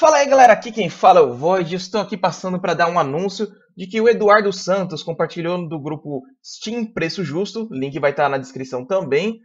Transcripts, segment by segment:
Fala aí galera, aqui quem fala é o Void. Estou aqui passando para dar um anúncio de que o Eduardo Santos compartilhou do grupo Steam Preço Justo, link vai estar tá na descrição também,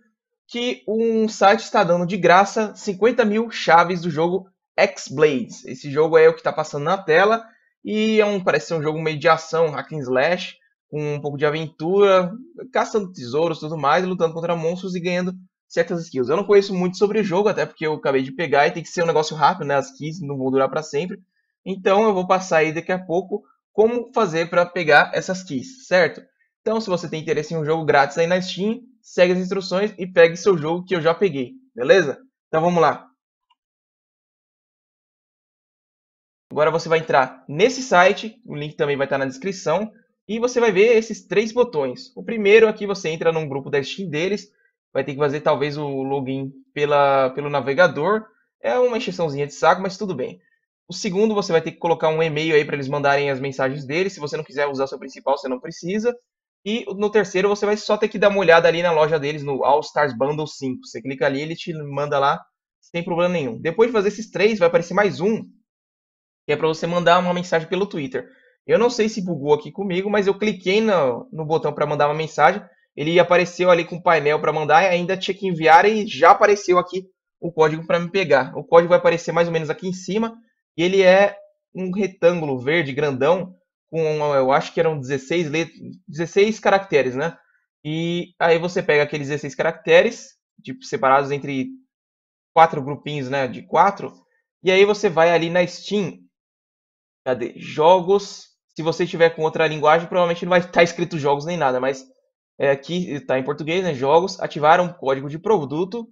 que um site está dando de graça 50 mil chaves do jogo X-Blades. Esse jogo é o que está passando na tela e é um, parece ser um jogo meio de ação, hack and slash, com um pouco de aventura, caçando tesouros tudo mais, lutando contra monstros e ganhando certas skills. Eu não conheço muito sobre o jogo, até porque eu acabei de pegar e tem que ser um negócio rápido, né? As keys não vão durar para sempre. Então eu vou passar aí daqui a pouco como fazer para pegar essas keys, certo? Então, se você tem interesse em um jogo grátis aí na Steam, segue as instruções e pegue seu jogo que eu já peguei, beleza? Então vamos lá. Agora você vai entrar nesse site, o link também vai estar na descrição, e você vai ver esses três botões. O primeiro aqui é você entra num grupo da Steam deles, vai ter que fazer talvez o login pela, pelo navegador. É uma exceçãozinha de saco, mas tudo bem. O segundo, você vai ter que colocar um e-mail aí para eles mandarem as mensagens deles. Se você não quiser usar o seu principal, você não precisa. E no terceiro, você vai só ter que dar uma olhada ali na loja deles, no All Stars Bundle 5. Você clica ali, ele te manda lá, sem problema nenhum. Depois de fazer esses três, vai aparecer mais um, que é para você mandar uma mensagem pelo Twitter. Eu não sei se bugou aqui comigo, mas eu cliquei no, no botão para mandar uma mensagem ele apareceu ali com o painel para mandar, e ainda tinha que enviar e já apareceu aqui o código para me pegar. O código vai aparecer mais ou menos aqui em cima, e ele é um retângulo verde grandão com, eu acho que eram 16 letras, 16 caracteres, né? E aí você pega aqueles 16 caracteres, tipo, separados entre quatro grupinhos, né, de quatro, e aí você vai ali na Steam, cadê? Jogos, se você tiver com outra linguagem, provavelmente não vai estar escrito jogos nem nada, mas é, aqui está em português, né? Jogos, ativar um código de produto.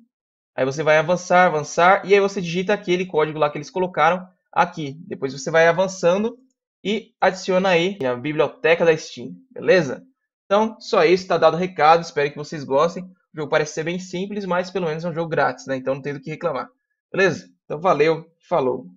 Aí você vai avançar, avançar, e aí você digita aquele código lá que eles colocaram aqui. Depois você vai avançando e adiciona aí na biblioteca da Steam, beleza? Então, só isso, está dado o recado, espero que vocês gostem. O jogo parece ser bem simples, mas pelo menos é um jogo grátis, né? Então não tem do que reclamar. Beleza? Então valeu, falou!